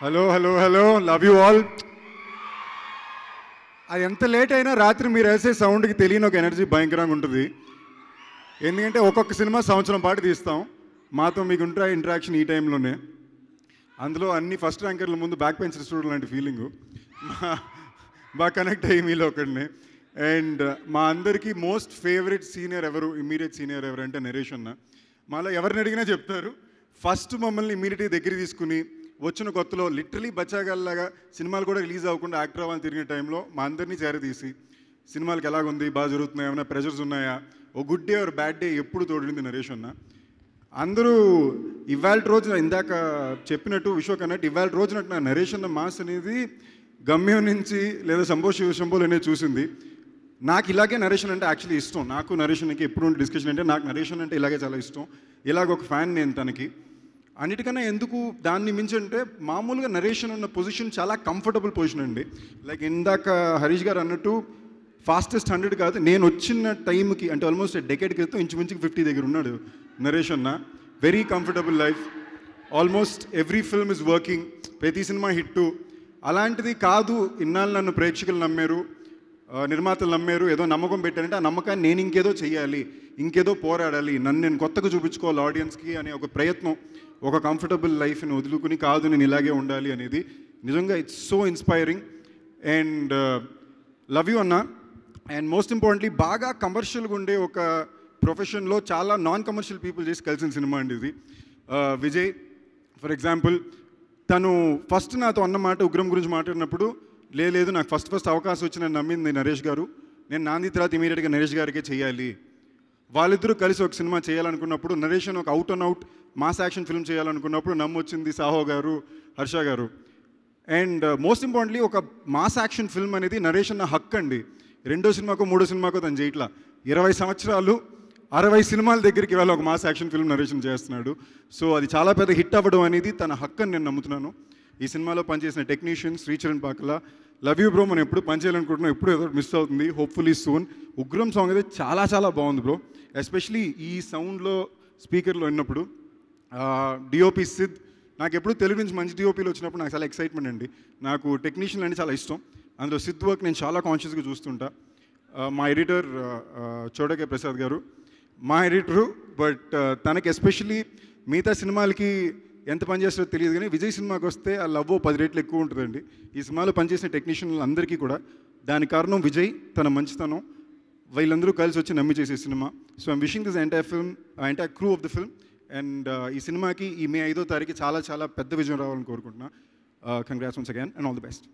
hello hello hello love you all అది ఎంత late అయినా రాత్రి మీరు వేసే సౌండ్కి తెలియని ఒక ఎనర్జీ భయంకరంగా ఉంటుంది ఎందుకంటే ఒక్కొక్క సినిమా సంవత్సరం పాటు తీస్తాం మాతో మీకు ఉంటాయి ఇంటరాక్షన్ ఈ టైంలోనే అందులో అన్ని ఫస్ట్ ర్యాంకర్ల ముందు బ్యాక్ పెంచర్ చూడాలంటే లాంటి ఫీలింగు బాగా కనెక్ట్ అయ్యి మీలో ఒకటిని అండ్ మా అందరికీ మోస్ట్ ఫేవరెట్ సీనియర్ ఎవరు ఇమీడియట్ సీనియర్ ఎవరు అంటే నరేష్ అన్న మాలో ఎవరిని అడిగినా చెప్తారు ఫస్ట్ మమ్మల్ని ఇమీడియట్గా దగ్గర తీసుకుని వచ్చిన కొత్తలో లిటరలీ బచ్చాగల్లాగా సినిమాలు కూడా రిలీజ్ అవ్వకుండా యాక్టర్ అవ్వాలని తిరిగిన టైంలో మా అందరినీ చేరదీసి సినిమాలకు ఎలాగుంది బాగా జరుగుతున్నాయా ఏమైనా ప్రెషర్స్ ఉన్నాయా ఓ good day or bad day ఎప్పుడు తోడింది నరేష్ అన్న అందరూ ఇవాళ రోజున ఇందాక చెప్పినట్టు విశ్వక్ అన్నట్టు ఇవాళ రోజునట్టు నా నరేష్ అన్న మాస్ అనేది గమ్యం నుంచి లేదా శంభో శివ శంభోలు అనేది చూసింది నాకు ఇలాగే నరేషన్ అంటే యాక్చువల్లీ ఇష్టం నాకు నరేషన్కి ఎప్పుడు డిస్కషన్ అంటే నాకు నరేషన్ అంటే ఇలాగే చాలా ఇష్టం ఇలాగ ఒక ఫ్యాన్ నేను తనకి అన్నిటికన్నా ఎందుకు దాన్ని మించి అంటే మామూలుగా నరేషన్ ఉన్న పొజిషన్ చాలా కంఫర్టబుల్ పొజిషన్ అండి లైక్ ఇందాక హరీష్ గారు అన్నట్టు ఫాస్టెస్ట్ హండ్రెడ్ కాదు నేను వచ్చిన టైంకి అంటే ఆల్మోస్ట్ డెకేడ్ క్రితం ఇంచుమించుకు ఫిఫ్టీ దగ్గర ఉన్నాడు నరేష్ అన్న very comfortable life almost every film is working ప్రతి సినిమా హిట్టు అలాంటిది కాదు ఇన్నాళ్ళు నన్ను ప్రేక్షకులు నమ్మారు నిర్మాతలు నమ్మారు ఏదో నమ్మకం పెట్టారంటే ఆ నమ్మకాన్ని నేను ఇంకేదో చేయాలి ఇంకేదో పోరాడాలి నన్ను నేను కొత్తగా చూపించుకోవాలి ఆడియన్స్కి అనే ఒక ప్రయత్నం ఒక కంఫర్టబుల్ లైఫ్ని వదులుకుని కాదు నేను ఇలాగే ఉండాలి అనేది నిజంగా it's so inspiring and love you అన్న అండ్ మోస్ట్ ఇంపార్టెంట్లీ బాగా కమర్షియల్గా ఉండే ఒక ప్రొఫెషన్లో చాలా నాన్ కమర్షియల్ పీపుల్ చేసి కలిసిన సినిమా అండి ఇది విజయ్ ఫర్ ఎగ్జాంపుల్ తను ఫస్ట్ నాతో అన్నమాట ఉగ్రం గురించి మాట్లాడినప్పుడు లేదు నాకు ఫస్ట్ ఫస్ట్ అవకాశం వచ్చిన నమ్మింది నరేష్ గారు నేను నాంది తర్వాత ఇమీడియట్గా నరేష్ గారికే చేయాలి వాళ్ళిద్దరూ కలిసి ఒక సినిమా చేయాలనుకున్నప్పుడు నరేష్ అని ఒక out and out mass action film చేయాలనుకున్నప్పుడు నమ్మొచ్చింది సాహో గారు హర్ష గారు అండ్ మోస్ట్ ఇంపార్టెంట్లీ ఒక మాస్ యాక్షన్ ఫిల్మ్ అనేది నరేష్ అన్న హక్ అండి రెండో సినిమాకో మూడో సినిమాకో తను చేయట్లా ఇరవై సంవత్సరాలు అరవై సినిమాల దగ్గరికి వెళ్ళి ఒక మాస్ యాక్షన్ ఫిల్మ్ నరేషన్ చేస్తున్నాడు సో అది చాలా పెద్ద హిట్ అవ్వడం అనేది తన హక్కు అని నేను నమ్ముతున్నాను ఈ సినిమాలో పనిచేసిన technician Sricharan Pakala love you bro మనం ఎప్పుడు పనిచేయాలనుకుంటున్నాం ఎప్పుడు ఏదో మిస్ అవుతుంది హోప్ఫుల్లీ సూన్ ఉగ్రం సాంగ్ అయితే చాలా చాలా బాగుంది బ్రో ఎస్పెషలీ ఈ సౌండ్లో స్పీకర్లో విన్నప్పుడు డిఓపి సిద్ నాకు ఎప్పుడు తెలుగు నుంచి మంచి డిఓపీలు వచ్చినప్పుడు నాకు చాలా ఎక్సైట్మెంట్ అండి నాకు టెక్నీషియన్ అంటే చాలా ఇష్టం అందులో సిద్ వర్క్ నేను చాలా కాన్షియస్గా చూస్తుంటా మా ఎడిటర్ చోడకే ప్రసాద్ గారు మా ఎడిటరు బట్ తనకి ఎస్పెషలీ మిగతా సినిమాలకి ఎంత పనిచేస్తారో తెలియదు కానీ విజయ్ సినిమాకి వస్తే ఆ లవ్ పది రేట్లు ఎక్కువ ఉంటుందండి ఈ సినిమాలో పనిచేసిన టెక్నీషియన్లు అందరికీ కూడా దాని కారణం విజయ్ తన మంచితనం వీళ్ళందరూ కలిసి వచ్చి నమ్మి చేసే సినిమా so I'm wishing this entire film entire crew of the film and ఈ సినిమాకి ఈ మే ఐదో తారీఖు చాలా చాలా పెద్ద విజయం రావాలని కోరుకుంటున్నా congrats once again and all the best